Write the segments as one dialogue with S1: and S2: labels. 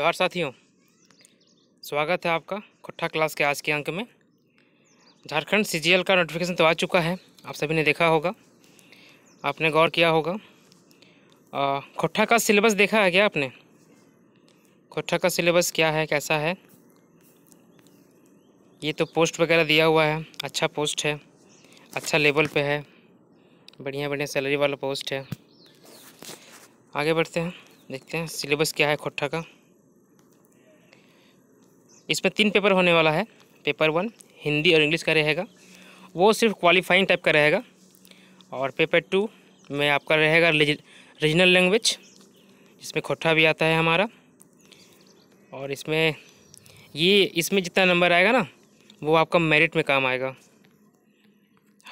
S1: नमस्कार साथियों स्वागत है आपका खुट्ठा क्लास के आज के अंक में झारखंड सीजीएल का नोटिफिकेशन तो आ चुका है आप सभी ने देखा होगा आपने गौर किया होगा खुट्ठा का सिलेबस देखा है क्या आपने खुट्ठा का सिलेबस क्या है कैसा है ये तो पोस्ट वगैरह दिया हुआ है अच्छा पोस्ट है अच्छा लेवल पे है बढ़िया बढ़िया सैलरी वाला पोस्ट है आगे बढ़ते हैं देखते हैं सिलेबस क्या है खुट्ठा का इसमें तीन पेपर होने वाला है पेपर वन हिंदी और इंग्लिश का रहेगा वो सिर्फ क्वालिफाइंग टाइप का रहेगा और पेपर टू में आपका रहेगा रीजनल लैंग्वेज जिसमें खोटा भी आता है हमारा और इसमें ये इसमें जितना नंबर आएगा ना वो आपका मेरिट में काम आएगा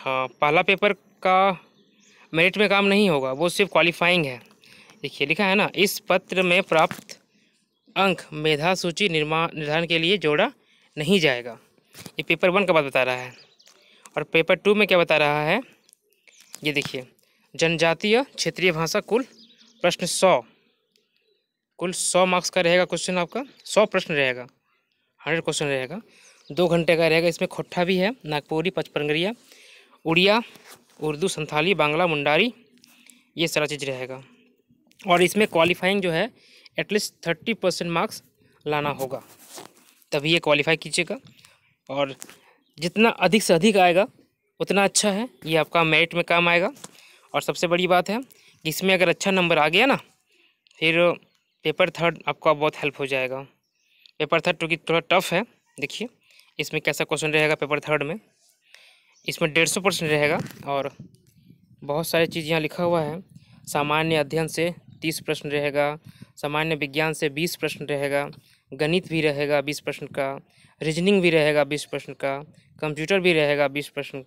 S1: हाँ पहला पेपर का मेरिट में काम नहीं होगा वो सिर्फ क्वालिफाइंग है देखिए लिखा है ना इस पत्र में प्राप्त अंक मेधा सूची निर्माण निर्धारण के लिए जोड़ा नहीं जाएगा ये पेपर वन का बात बता रहा है और पेपर टू में क्या बता रहा है ये देखिए जनजातीय क्षेत्रीय भाषा कुल प्रश्न सौ कुल सौ मार्क्स का रहेगा क्वेश्चन आपका सौ प्रश्न रहेगा हंड्रेड क्वेश्चन रहेगा दो घंटे का रहेगा इसमें खोटा भी है नागपुरी पचपनगरिया उड़िया उर्दू संथाली बांग्ला मुंडारी ये सारा चीज़ रहेगा और इसमें क्वालिफाइंग जो है एटलीस्ट थर्टी परसेंट मार्क्स लाना होगा तभी ये क्वालिफाई कीजिएगा और जितना अधिक से अधिक आएगा उतना अच्छा है ये आपका मेरिट में काम आएगा और सबसे बड़ी बात है इसमें अगर अच्छा नंबर आ गया ना फिर पेपर थर्ड आपका बहुत हेल्प हो जाएगा पेपर थर्ड क्योंकि थोड़ा टफ है देखिए इसमें कैसा क्वेश्चन रहेगा पेपर थर्ड में इसमें डेढ़ सौ परसेंट रहेगा और बहुत सारी चीज़ यहाँ लिखा हुआ है सामान्य अध्ययन से तीस प्रश्न रहेगा सामान्य विज्ञान से बीस प्रश्न रहेगा गणित भी रहेगा बीस प्रश्न का रीजनिंग भी रहेगा बीस प्रश्न का कंप्यूटर भी रहेगा बीस प्रश्न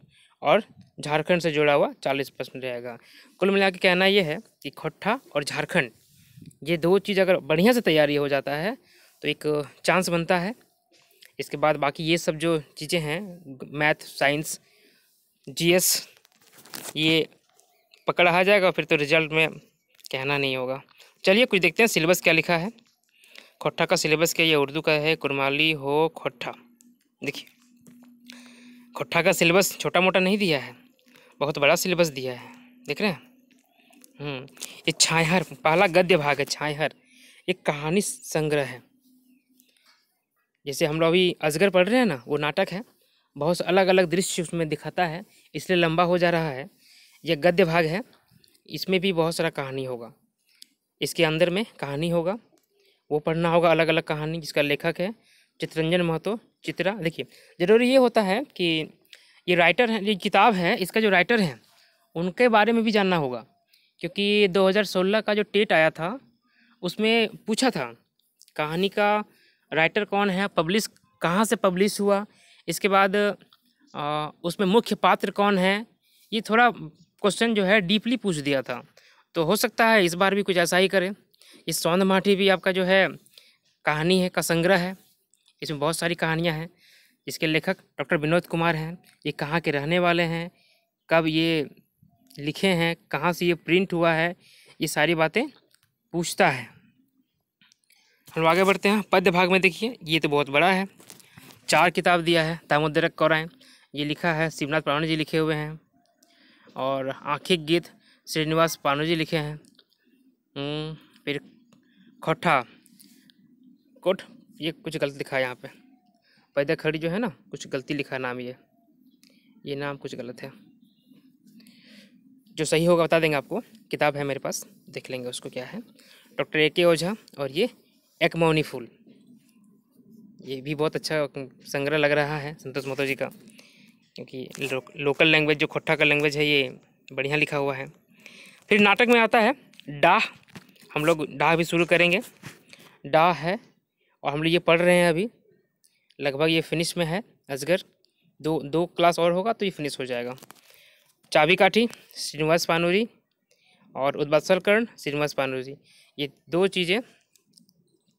S1: और झारखंड से जुड़ा हुआ चालीस प्रश्न रहेगा कुल मिला के कहना यह है कि खट्ठा और झारखंड ये दो चीज़ अगर बढ़िया से तैयारी हो जाता है तो एक चांस बनता है इसके बाद बाकी ये सब जो चीज़ें हैं मैथ साइंस जीएस ये पकड़ा जाएगा फिर तो रिजल्ट में कहना नहीं होगा चलिए कुछ देखते हैं सिलेबस क्या लिखा है खोटा का सिलेबस क्या ये उर्दू का है कुरमाली हो खोटा देखिए खोटा का सिलेबस छोटा मोटा नहीं दिया है बहुत बड़ा सिलेबस दिया है देख रहे हैं हम्म, ये छायहर पहला गद्य भाग है छायहर एक कहानी संग्रह है जैसे हम लोग अभी अजगर पढ़ रहे हैं ना वो नाटक है बहुत अलग अलग दृश्य उसमें दिखाता है इसलिए लंबा हो जा रहा है यह गद्य भाग है इसमें भी बहुत सारा कहानी होगा इसके अंदर में कहानी होगा वो पढ़ना होगा अलग अलग कहानी जिसका लेखक है चित्ररंजन महतो चित्रा देखिए ज़रूरी ये होता है कि ये राइटर है ये किताब है इसका जो राइटर है उनके बारे में भी जानना होगा क्योंकि 2016 का जो टेट आया था उसमें पूछा था कहानी का राइटर कौन है पब्लिश कहाँ से पब्लिश हुआ इसके बाद आ, उसमें मुख्य पात्र कौन है ये थोड़ा क्वेश्चन जो है डीपली पूछ दिया था तो हो सकता है इस बार भी कुछ ऐसा ही करें इस सौंद माठी भी आपका जो है कहानी है का संग्रह है इसमें बहुत सारी कहानियाँ हैं इसके लेखक डॉक्टर विनोद कुमार हैं ये कहाँ के रहने वाले हैं कब ये लिखे हैं कहाँ से ये प्रिंट हुआ है ये सारी बातें पूछता है हम आगे बढ़ते हैं पद्य भाग में देखिए ये तो बहुत बड़ा है चार किताब दिया है दामोदरक कौराएँ ये लिखा है शिवनाथ प्राण जी लिखे हुए हैं और आँखिक गीत श्रीनिवास पानुजी जी लिखे हैं हम्म, फिर खोठा कोट ये कुछ गलत लिखा है यहाँ पे पैदा खड़ी जो है ना कुछ गलती लिखा नाम ये ये नाम कुछ गलत है जो सही होगा बता देंगे आपको किताब है मेरे पास देख लेंगे उसको क्या है डॉक्टर ए के ओझा और ये एक मौनी फूल ये भी बहुत अच्छा संग्रह लग रहा है संतोष मोतो जी का क्योंकि लो, लोकल लैंग्वेज जो खोटा का लैंग्वेज है ये बढ़िया लिखा हुआ है फिर नाटक में आता है डाह हम लोग डाह भी शुरू करेंगे डाह है और हम लोग ये पढ़ रहे हैं अभी लगभग ये फिनिश में है असगर दो दो क्लास और होगा तो ये फिनिश हो जाएगा चाबी काठी श्रीनिवास पानूरी और उद्वासल कर्ण श्रीनिवास पानूरी ये दो चीज़ें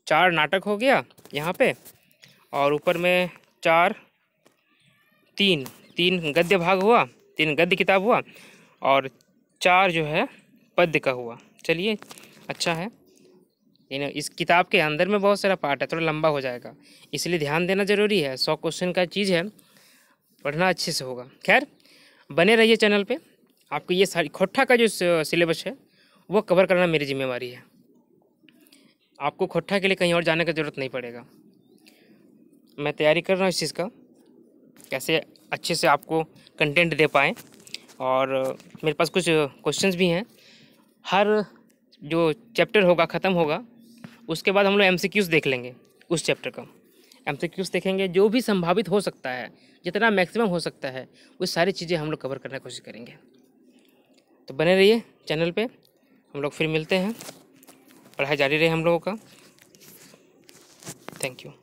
S1: चार नाटक हो गया यहाँ पे और ऊपर में चार तीन तीन गद्य भाग हुआ तीन गद्य किताब हुआ और चार जो है पद्य का हुआ चलिए अच्छा है लेकिन इस किताब के अंदर में बहुत सारा पार्ट है थोड़ा लंबा हो जाएगा इसलिए ध्यान देना जरूरी है सौ क्वेश्चन का चीज़ है पढ़ना अच्छे से होगा खैर बने रहिए चैनल पे आपको ये सारी खोटा का जो सिलेबस है वो कवर करना मेरी जिम्मेवारी है आपको खोटा के लिए कहीं और जाने का ज़रूरत नहीं पड़ेगा मैं तैयारी कर रहा हूँ इस चीज़ का कैसे अच्छे से आपको कंटेंट दे पाएँ और मेरे पास कुछ क्वेश्चंस भी हैं हर जो चैप्टर होगा ख़त्म होगा उसके बाद हम लोग एम देख लेंगे उस चैप्टर का एम देखेंगे जो भी संभावित हो सकता है जितना मैक्सिमम हो सकता है वो सारी चीज़ें हम लोग कवर करने की कोशिश करेंगे तो बने रहिए चैनल पे हम लोग फिर मिलते हैं पढ़ाई जारी रहे हम लोगों का थैंक यू